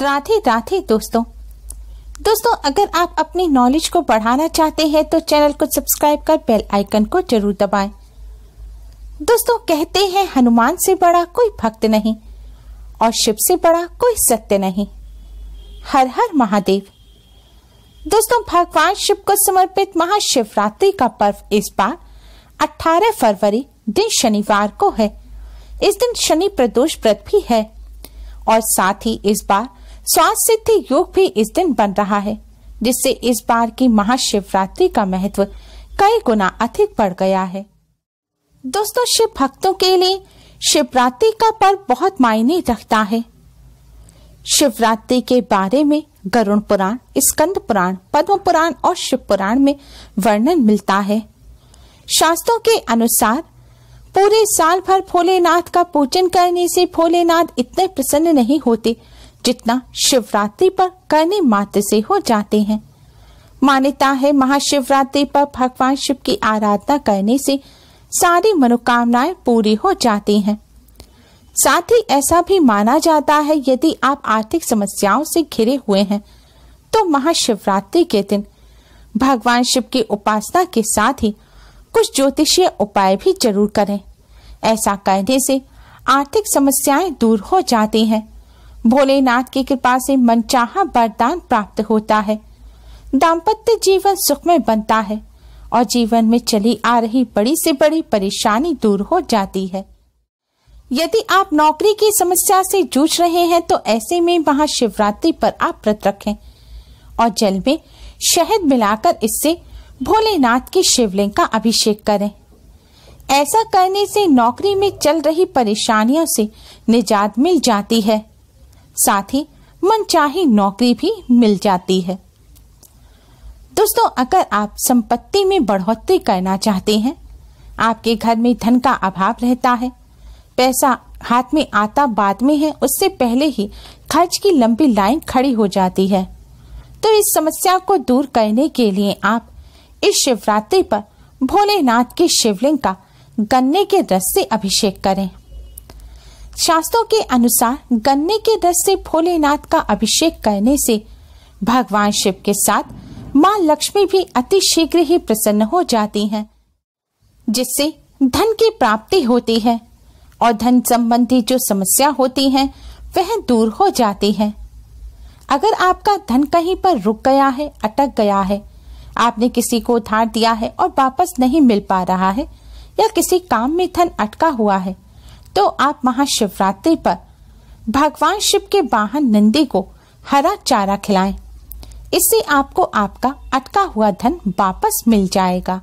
राधे राधे दोस्तों दोस्तों अगर आप अपनी नॉलेज को बढ़ाना चाहते हैं तो चैनल को सब्सक्राइब कर बेल आइकन को जरूर दबाएं। दोस्तों कहते हैं हनुमान से बड़ा कोई भक्त नहीं और शिव से बड़ा कोई सत्य नहीं हर हर महादेव दोस्तों भगवान शिव को समर्पित महाशिवरात्रि का पर्व इस बार 18 फरवरी दिन शनिवार को है इस दिन शनि प्रदोष व्रत भी है और साथ ही इस बार स्वास्थ्य सिद्धि योग भी इस दिन बन रहा है जिससे इस बार की महाशिवरात्रि का महत्व कई गुना अधिक बढ़ गया है दोस्तों शिव भक्तों के लिए शिवरात्रि का पर्व बहुत मायने रखता है शिवरात्रि के बारे में गरुण पुराण स्कंद पुराण पद्म पुराण और शिव पुराण में वर्णन मिलता है शास्त्रों के अनुसार पूरे साल भर भोलेनाथ का पूजन करने से भोलेनाथ इतने प्रसन्न नहीं होते जितना शिवरात्रि पर करने मात्र से हो जाते हैं मान्यता है महाशिवरात्रि पर भगवान शिव की आराधना करने से सारी मनोकामनाएं पूरी हो जाती हैं साथ ही ऐसा भी माना जाता है यदि आप आर्थिक समस्याओं से घिरे हुए हैं तो महाशिवरात्रि के दिन भगवान शिव की उपासना के साथ ही कुछ ज्योतिषीय उपाय भी जरूर करें ऐसा करने से आर्थिक समस्याएं दूर हो जाती हैं भोलेनाथ की कृपा से मनचाहा वरदान प्राप्त होता है दाम्पत्य जीवन सुखमय बनता है और जीवन में चली आ रही बड़ी से बड़ी परेशानी दूर हो जाती है यदि आप नौकरी की समस्या से जूझ रहे हैं तो ऐसे में महाशिवरात्रि पर आप व्रत रखें और जल में शहद मिलाकर इससे भोलेनाथ के शिवलिंग का अभिषेक करें ऐसा करने से नौकरी में चल रही परेशानियों से निजात मिल जाती है साथ ही मनचाही नौकरी भी मिल जाती है दोस्तों अगर आप संपत्ति में बढ़ोतरी करना चाहते हैं आपके घर में धन का अभाव रहता है पैसा हाथ में आता बाद में है उससे पहले ही खर्च की लंबी लाइन खड़ी हो जाती है तो इस समस्या को दूर करने के लिए आप इस शिवरात्रि पर भोलेनाथ के शिवलिंग का गन्ने के रस से अभिषेक करें शास्त्रों के अनुसार गन्ने के रस से भोलेनाथ का अभिषेक करने से भगवान शिव के साथ माँ लक्ष्मी भी अति शीघ्र ही प्रसन्न हो जाती हैं, जिससे धन की प्राप्ति होती है और धन संबंधी जो समस्या होती है वह दूर हो जाती है अगर आपका धन कहीं पर रुक गया है अटक गया है आपने किसी को उधार दिया है और वापस नहीं मिल पा रहा है या किसी काम में धन अटका हुआ है तो आप महाशिवरात्रि पर भगवान शिव के वाहन नंदी को हरा चारा खिलाएं। इससे आपको आपका अटका हुआ धन वापस मिल जाएगा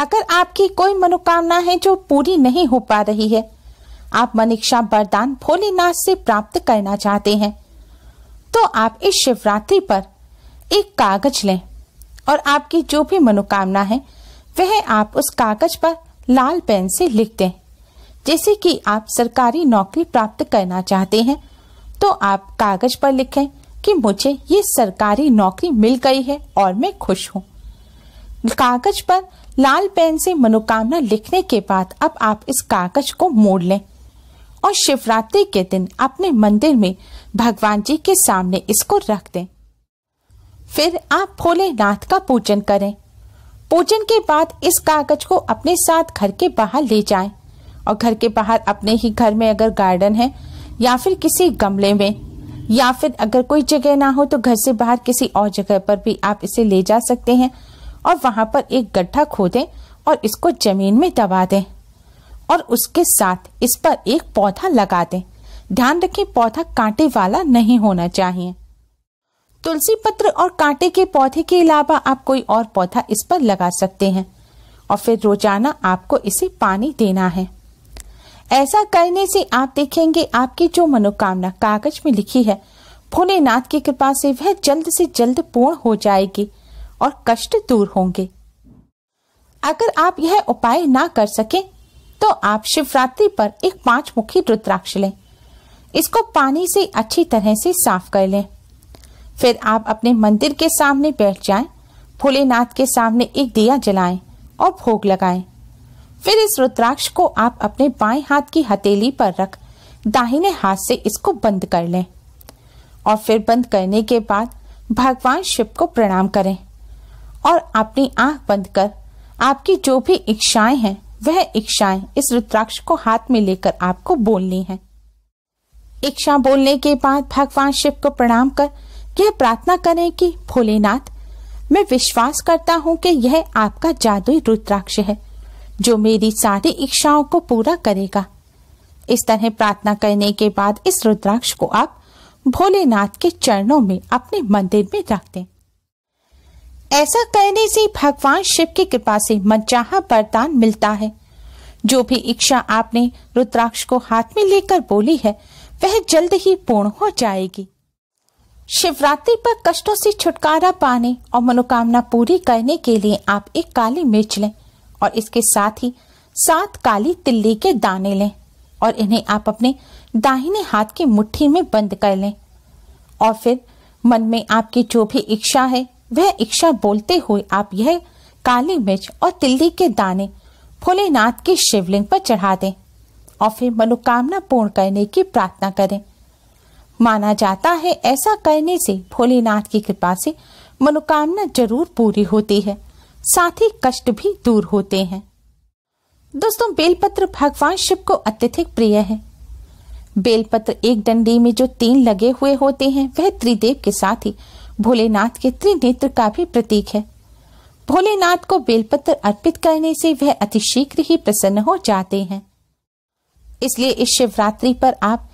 अगर आपकी कोई मनोकामना है जो पूरी नहीं हो पा रही है आप मनीक्षा वरदान भोलेनाथ से प्राप्त करना चाहते हैं तो आप इस शिवरात्रि पर एक कागज लें और आपकी जो भी मनोकामना है वह आप उस कागज पर लाल पेन से लिख दें जैसे कि आप सरकारी नौकरी प्राप्त करना चाहते हैं तो आप कागज पर लिखें कि मुझे ये सरकारी नौकरी मिल गई है और मैं खुश हूँ कागज पर लाल पेन से मनोकामना लिखने के बाद अब आप इस कागज को मोड़ लें और शिवरात्रि के दिन अपने मंदिर में भगवान जी के सामने इसको रख दें फिर आप भोलेनाथ का पूजन करें पूजन के बाद इस कागज को अपने साथ घर के बाहर ले जाएं। और घर के बाहर अपने ही घर में अगर गार्डन है या फिर किसी गमले में या फिर अगर कोई जगह ना हो तो घर से बाहर किसी और जगह पर भी आप इसे ले जा सकते हैं और वहां पर एक गड्ढा खोदें और इसको जमीन में दबा दें और उसके साथ इस पर एक पौधा लगा दें ध्यान रखें पौधा कांटे वाला नहीं होना चाहिए तुलसी पत्र और कांटे के पौधे के अलावा आप कोई और पौधा इस पर लगा सकते हैं और फिर रोजाना आपको इसे पानी देना है ऐसा करने से आप देखेंगे आपकी जो मनोकामना कागज में लिखी है भोलेनाथ की कृपा से वह जल्द से जल्द पूर्ण हो जाएगी और कष्ट दूर होंगे अगर आप यह उपाय ना कर सके तो आप शिवरात्रि पर एक पांच मुखी रुद्राक्ष लें इसको पानी से अच्छी तरह से साफ कर लें फिर आप अपने मंदिर के सामने बैठ जाएं, भोलेनाथ के सामने एक दिया जलाएं और भोग लगाएं। फिर इस रुद्राक्ष को आप अपने बाएं हाथ की हथेली पर रख दाहिने हाथ से इसको बंद कर लें और फिर बंद करने के बाद भगवान शिव को प्रणाम करें और अपनी आंख बंद कर आपकी जो भी इच्छाएं हैं वह इच्छाएं इस रुद्राक्ष को हाथ में लेकर आपको बोलनी है इच्छा बोलने के बाद भगवान शिव को प्रणाम कर यह प्रार्थना करें कि भोलेनाथ मैं विश्वास करता हूँ कि यह आपका जादुई रुद्राक्ष है जो मेरी सारी इच्छाओं को पूरा करेगा इस तरह प्रार्थना करने के बाद इस रुद्राक्ष को आप भोलेनाथ के चरणों में अपने मंदिर में रख दें ऐसा करने से भगवान शिव की कृपा से मनचाहा वरदान मिलता है जो भी इच्छा आपने रुद्राक्ष को हाथ में लेकर बोली है वह जल्द ही पूर्ण हो जाएगी शिवरात्रि पर कष्टों से छुटकारा पाने और मनोकामना पूरी करने के लिए आप एक काली मिर्च लें और इसके साथ ही सात काली तिल्ली के दाने लें और इन्हें आप अपने दाहिने हाथ की मुट्ठी में बंद कर लें और फिर मन में आपकी जो भी इच्छा है वह इच्छा बोलते हुए आप यह काली मिर्च और तिल्ली के दाने भोलेनाथ के शिवलिंग पर चढ़ा दें और फिर मनोकामना पूर्ण करने की प्रार्थना करें माना जाता है ऐसा करने से भोलेनाथ की कृपा से मनोकामना जरूर पूरी होती है साथ ही कष्ट भी दूर होते हैं दोस्तों बेलपत्र भगवान शिव को अत्यधिक प्रिय है बेलपत्र एक डंडी में जो तीन लगे हुए होते हैं वह त्रिदेव के साथ ही भोलेनाथ के त्रिनेत्र का भी प्रतीक है भोलेनाथ को बेलपत्र अर्पित करने से वह अतिशीघ्र ही प्रसन्न हो जाते हैं इसलिए इस शिवरात्रि पर आप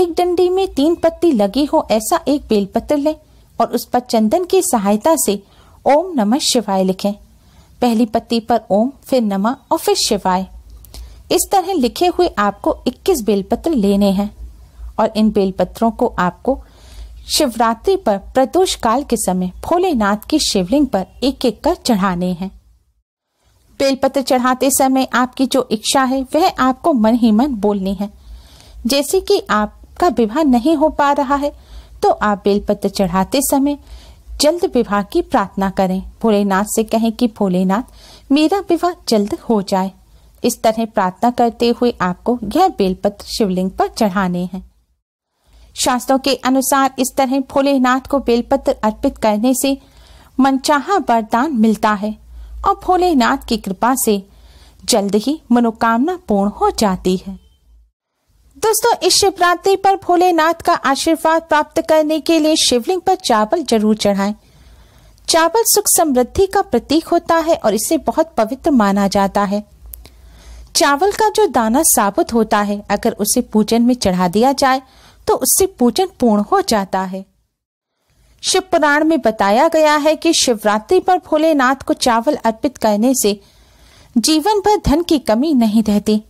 एक डंडी में तीन पत्ती लगी हो ऐसा एक बेलपत्र लें और उस पर चंदन की सहायता से ओम नमः शिवाय लिखें पहली पत्ती पर ओम फिर नमः और फिर शिवाय इस तरह लिखे हुए आपको 21 बेलपत्र लेने हैं और इन बेलपत्रों को आपको शिवरात्रि पर प्रदोष काल के समय भोलेनाथ के शिवलिंग पर एक एक कर चढ़ाने हैं बेलपत्र चढ़ाते समय आपकी जो इच्छा है वह आपको मन ही मन बोलनी है जैसे कि आपका विवाह नहीं हो पा रहा है तो आप बेलपत्र चढ़ाते समय जल्द विवाह की प्रार्थना करें भोलेनाथ से कहें कि भोलेनाथ मेरा विवाह जल्द हो जाए इस तरह प्रार्थना करते हुए आपको यह बेलपत्र शिवलिंग पर चढ़ाने हैं शास्त्रों के अनुसार इस तरह भोलेनाथ को बेलपत्र अर्पित करने से मनचाहा वरदान मिलता है और भोलेनाथ की कृपा से जल्द ही मनोकामना पूर्ण हो जाती है दोस्तों इस शिवरात्रि पर भोलेनाथ का आशीर्वाद प्राप्त करने के लिए शिवलिंग पर चावल जरूर चढ़ाएं। चावल सुख समृद्धि का प्रतीक होता है और इसे बहुत पवित्र माना जाता है चावल का जो दाना साबुत होता है अगर उसे पूजन में चढ़ा दिया जाए तो उससे पूजन पूर्ण हो जाता है शिव पुराण में बताया गया है कि शिवरात्रि पर भोलेनाथ को चावल अर्पित करने से जीवन भर धन की कमी नहीं रहती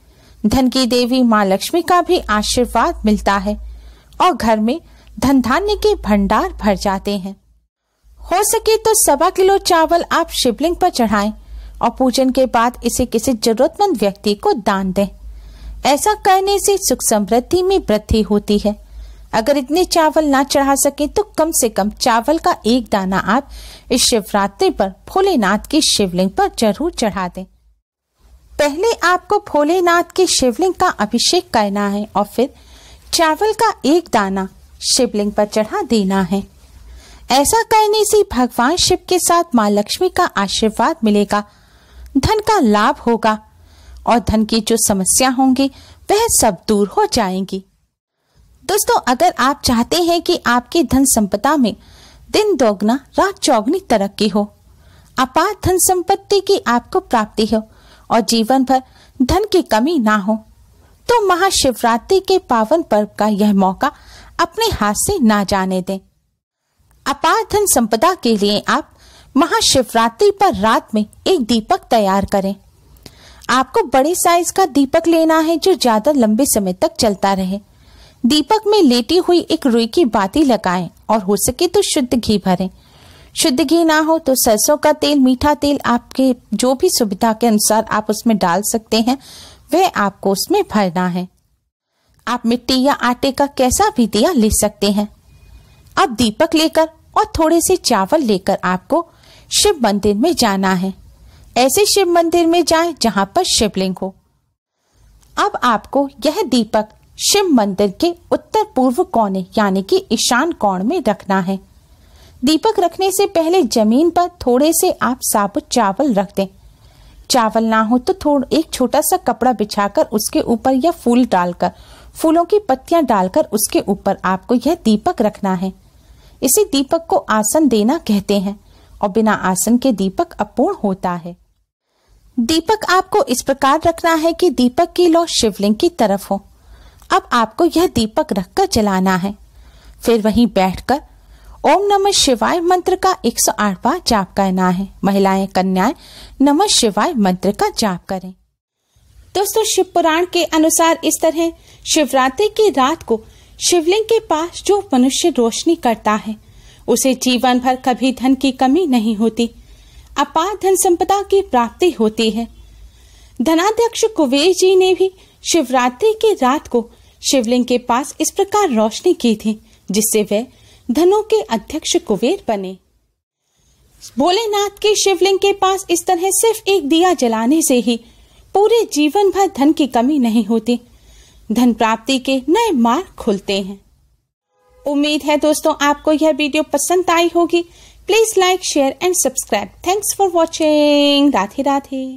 धन की देवी माँ लक्ष्मी का भी आशीर्वाद मिलता है और घर में धन धान्य के भंडार भर जाते हैं हो सके तो सवा किलो चावल आप शिवलिंग पर चढ़ाएं और पूजन के बाद इसे किसी जरूरतमंद व्यक्ति को दान दें ऐसा करने से सुख समृद्धि में वृद्धि होती है अगर इतने चावल ना चढ़ा सके तो कम से कम चावल का एक दाना आप इस शिवरात्रि पर भोलेनाथ की शिवलिंग पर जरूर चढ़ा दें पहले आपको भोलेनाथ के शिवलिंग का अभिषेक करना है और फिर चावल का एक दाना शिवलिंग पर चढ़ा देना है ऐसा करने से भगवान शिव के साथ माँ लक्ष्मी का आशीर्वाद मिलेगा धन का लाभ होगा और धन की जो समस्या होंगी वह सब दूर हो जाएंगी दोस्तों अगर आप चाहते हैं कि आपकी धन संपदा में दिन दोगुना रात चौगनी तरक्की हो अपार धन संपत्ति की आपको प्राप्ति हो और जीवन भर धन की कमी ना हो तो महाशिवरात्रि के पावन पर्व का यह मौका अपने हाथ से ना जाने दें अपार धन संपदा के लिए आप महाशिवरात्रि पर रात में एक दीपक तैयार करें आपको बड़े साइज का दीपक लेना है जो ज्यादा लंबे समय तक चलता रहे दीपक में लेटी हुई एक रुई की बाती लगाएं और हो सके तो शुद्ध घी भरें शुद्ध घी ना हो तो सरसों का तेल मीठा तेल आपके जो भी सुविधा के अनुसार आप उसमें डाल सकते हैं वह आपको उसमें भरना है आप मिट्टी या आटे का कैसा भी दिया ले सकते हैं अब दीपक लेकर और थोड़े से चावल लेकर आपको शिव मंदिर में जाना है ऐसे शिव मंदिर में जाएं जहां पर शिवलिंग हो अब आपको यह दीपक शिव मंदिर के उत्तर पूर्व कोने यानी कि ईशान कोण में रखना है दीपक रखने से पहले जमीन पर थोड़े से आप साबुत चावल रख दें चावल ना हो तो थोड़ा एक छोटा सा कपड़ा बिछाकर उसके ऊपर या फूल डालकर फूलों की पत्तियां डालकर उसके ऊपर आपको यह दीपक रखना है इसी दीपक को आसन देना कहते हैं और बिना आसन के दीपक अपूर्ण होता है दीपक आपको इस प्रकार रखना है कि दीपक की लौ शिवलिंग की तरफ हो अब आपको यह दीपक रखकर जलाना है फिर वहीं बैठकर ओम नमः शिवाय मंत्र का 108वां जाप करना है महिलाएं कन्याएं नमः शिवाय मंत्र का जाप करें दोस्तों शिव पुराण के अनुसार इस तरह शिवरात्रि की रात को शिवलिंग के पास जो मनुष्य रोशनी करता है उसे जीवन भर कभी धन की कमी नहीं होती अपार धन संपदा की प्राप्ति होती है धनाध्यक्ष कुबेर जी ने भी शिवरात्रि की रात को शिवलिंग के पास इस प्रकार रोशनी की थी जिससे वह धनों के अध्यक्ष कुबेर बने भोलेनाथ के शिवलिंग के पास इस तरह सिर्फ एक दिया जलाने से ही पूरे जीवन भर धन की कमी नहीं होती धन प्राप्ति के नए मार्ग खुलते हैं उम्मीद है दोस्तों आपको यह वीडियो पसंद आई होगी please like share and subscribe thanks for watching Radhe Radhe